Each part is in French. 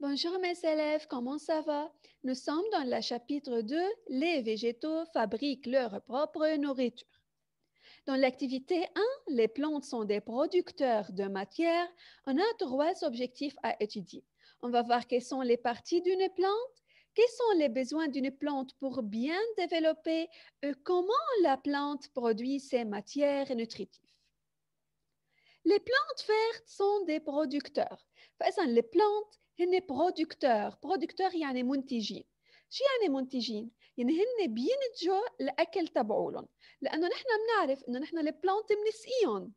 Bonjour mes élèves, comment ça va? Nous sommes dans le chapitre 2, les végétaux fabriquent leur propre nourriture. Dans l'activité 1, les plantes sont des producteurs de matière. On a trois objectifs à étudier. On va voir quelles sont les parties d'une plante, quels sont les besoins d'une plante pour bien développer et comment la plante produit ses matières nutritives. Les plantes vertes sont des producteurs. Faisant les plantes, هن برودكتور برودكتور يعني منتجين شو يعني منتجين؟ يعني هن بينتجوا الاكل تبعولن لانه نحن بنعرف انه نحن البلانت بنسقيهم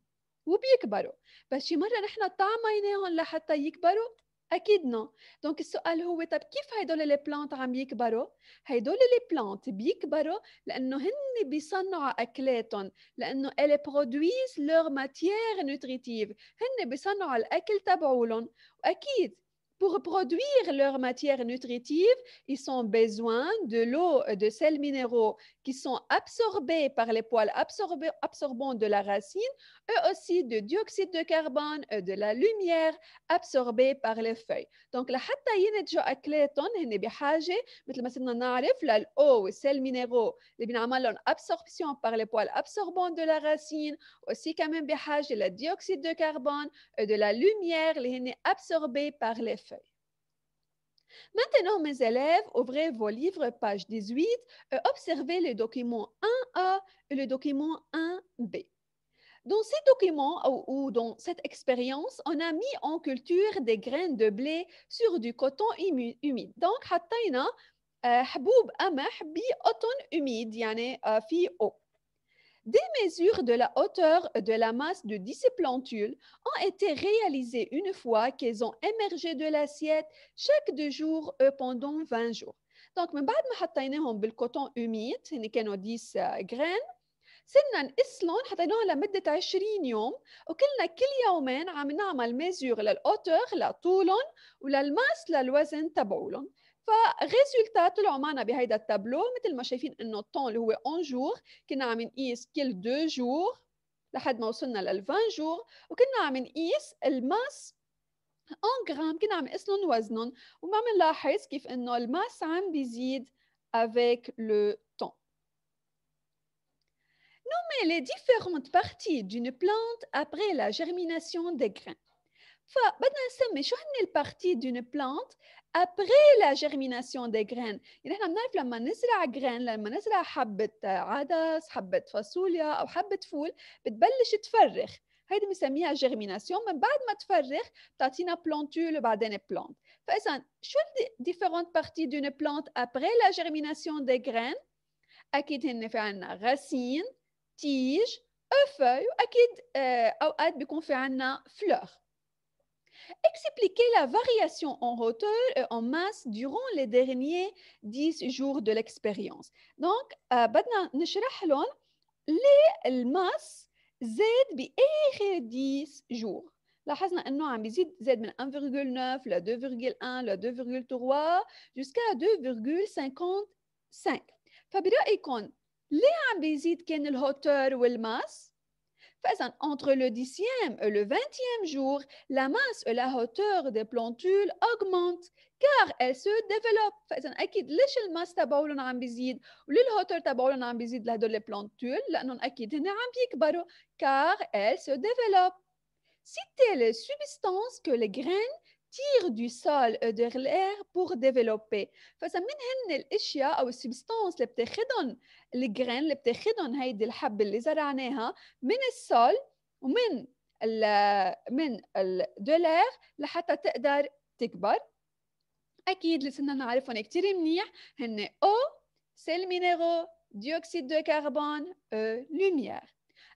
وبيكبروا بس شي مره نحن طعميناهم لحتى يكبروا اكيد نو دونك السؤال هو طب كيف هدول البلانت عم يكبروا هدول البلانت بيكبروا لانه هن بيصنعوا اكلاتهم لانه ال برودويز لور ماتيير نوتريتيف هن بيصنعوا الاكل تبعولن واكيد pour produire leur matière nutritive, ils ont besoin de l'eau, euh, de sels minéraux qui sont absorbés par les poils absorbants de la racine, eux aussi de dioxyde de carbone, euh, de la lumière absorbée par les feuilles. Donc, la la ينتجوا bien هن mais le ما صرنا l'eau للأو والسيل sels minéraux les binamalon absorption par les poils absorbants de la racine, aussi même كمان le dioxyde de carbone, euh, de la lumière les هن absorbés par les Maintenant, mes élèves, ouvrez vos livres, page 18, euh, observez le document 1A et le document 1B. Dans ces documents ou, dans cette expérience, on a mis en culture des graines de blé sur du coton humide. Donc, حطينا حبوب قمح بقطن humide, يعني euh, eau. Des mesures de la hauteur de la masse de 10 plantules ont été réalisées une fois qu'elles ont émergé de l'assiette chaque deux jours euh, pendant 20 jours. Donc, من بعد ما حطيناهم coton humide, qui كانوا 10 جرين صرنا نقسلهم حطيناهم لمدة 20 يوم وكلنا كل يومين عم نعمل ميزور للأوتور لطولهم وللماس للوزن تبعولهم فريزولتا طلعوا معنا بهيدا التابلو مثل ما شايفين انه الطون اللي هو اون جور كنا عم نقيس كل دو جور لحد ما وصلنا لل 20 جور وكنا عم نقيس الماس اون غرام كنا عم نقيسهم وزنهم وما بنلاحظ كيف انه الماس عم بيزيد افيك لو طون. Nommez les différentes parties d'une plante après la germination des grains. فبدنا نسمي شو هن البارتي دون بلانت ابري لا جيرميناسيون دي غرين يعني احنا بنعرف لما نزرع غرين لما نزرع حبه عدس حبه فاصوليا او حبه فول بتبلش تفرخ هيدي بنسميها جيرميناسيون من بعد ما تفرخ بتعطينا بلانتول وبعدين بلانت فاذا شو ديفيرونت بارتي دون بلانت ابري لا جيرميناسيون دي غرين اكيد هن في عنا غسيل تيج او فوي واكيد آه، اوقات بيكون في عنا فلور expliquer la variation en hauteur et euh, en masse durant les derniers 10 jours de l'expérience. Donc, بدنا نشرح لهم ليه الماس زاد بآخر 10 jours. Nous انه عم بيزيد زاد de 1.9 la 2.1 la 2.3 jusqu'à 2.55 allons ليه عم hauteur كان la masse? faisant entre le dixième et le vingtième jour, la masse et la hauteur des plantules augmentent car elles se développent. فاذا اكيد ليش الماس تبعولن عم بيزيد وللهوتر تبعولن عم بيزيد لهدول البلانتول لانهم اكيد هن عم baro car elles se développent. Citez les substances que les graines تير دو سول او دو لير بور ديفلوبي من هن الاشياء او السبستانس اللي بتاخذهم الجرين اللي بتاخذهم هيدي الحب اللي زرعناها من السول ومن الـ من الدولار لحتى تقدر تكبر اكيد اللي صرنا نعرفهم كثير منيح هن او سيل مينيرو ديوكسيد دو كربون او لوميير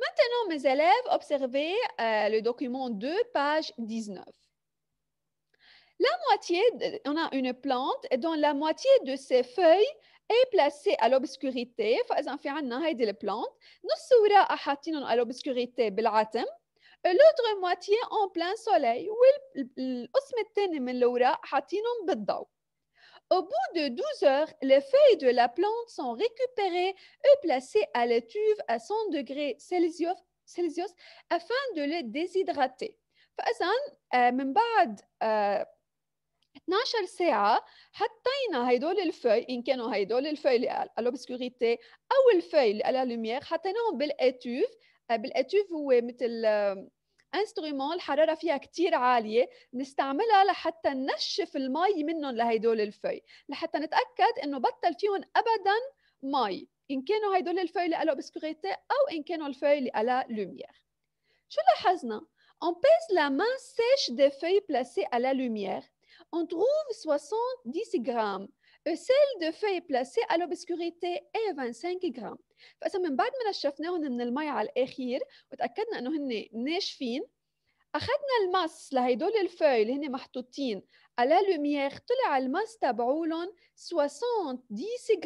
Maintenant, mes élèves, observez euh, le document 2, page 19. La moitié, on a une plante et dont la moitié de ses feuilles est placée à l'obscurité. فإذا في moitié de البلانت نص Nous حاطينهم à l'obscurité بالعتم l'autre moitié en plein soleil من au bout de 12 heures, les feuilles de la plante sont récupérées et placées à l'étuve à 100 degrés Celsius, afin de les déshydrater. فاذا من بعد 12 ساعة حطينا هيدول الفي إن كانوا هيدول الفي اللي الأوبسكوريتي أو الفي اللي على لوميير حطيناهم بالأتوف بالأتوف هو مثل انسترومون الحراره فيها كثير عاليه بنستعملها لحتى ننشف المي منهم لهدول الفي لحتى نتاكد انه بطل فيهم ابدا مي ان كانوا هدول الفي اللي قالوا بسكوريتي او ان كانوا الفي اللي قالوا لوميير شو لاحظنا On pèse la main sèche des feuilles placées à la lumière. On trouve 70 grammes وسيل دو في بلاسي على بسكوريتي اي 25 غرام فاذا من بعد ما نشفناهم من المي على الاخير وتاكدنا انه هن ناشفين اخذنا المس لهيدول الفوي اللي هن محطوطين على لوميير طلع المس تبعولن 70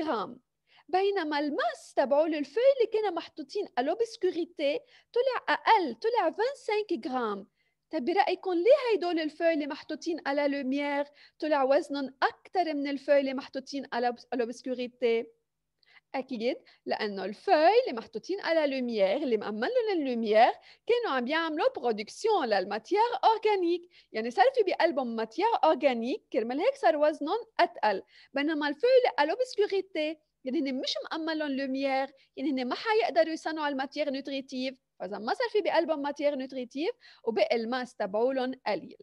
غرام بينما الماس تبعه للفي اللي كانوا محطوطين على لوبسكوريتي طلع اقل طلع 25 غرام طيب برأيكم ليه هيدول الفوي اللي محطوطين على لوميير طلع وزنهم أكثر من الفوي اللي محطوطين على لوبسكوريتي؟ أكيد لأنه الفوي اللي محطوطين على لوميير اللي مأمن لهم اللوميير كانوا عم بيعملوا برودكسيون للماتيير أورجانيك يعني صار في بقلبهم ماتيير أورجانيك كرمال هيك صار وزنهم أتقل بينما الفوي اللي على لوبسكوريتي يعني هن مش مأمن لهم لوميير يعني هن ما حيقدروا يصنعوا الماتيير نوتريتيف فاذا ما صار في بقلبهم ماتير نوتريتيف وبقي الماس تبعولهم قليل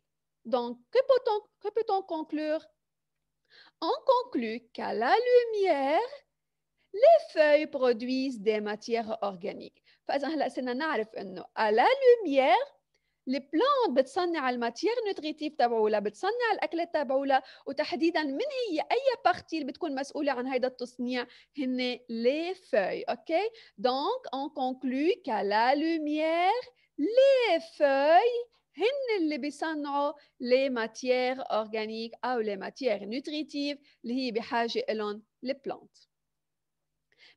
Donc, que peut-on que peut conclure? On conclut qu'à la lumière, les feuilles produisent des matières organiques. فإذا هلا صرنا نعرف à la lumière البلانت بتصنع الماتير نوتريتيف تبعولها بتصنع الاكلات تبعولها وتحديدا من هي اي بارتي اللي بتكون مسؤوله عن هذا التصنيع هن لي فوي اوكي دونك اون كونكلو كلا لوميير لي فوي هن اللي بيصنعوا لي ماتير اورجانيك او لي ماتير نوتريتيف اللي هي بحاجه لهم البلانت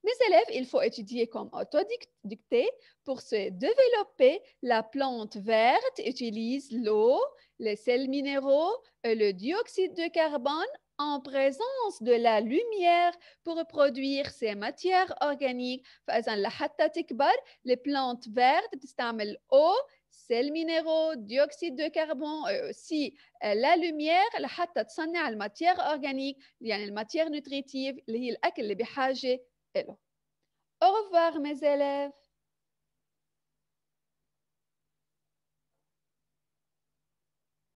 Mes élèves, il faut étudier comme autodicté pour se développer. La plante verte utilise l'eau, les sels minéraux et euh, le dioxyde de carbone en présence de la lumière pour produire ces matières organiques. Les plantes vertes utilisent l'eau, sels minéraux, dioxyde de carbone et euh, aussi euh, la lumière la تصنع matière organique, يعني les nutritive nutritives, les الأكل au revoir mes élèves.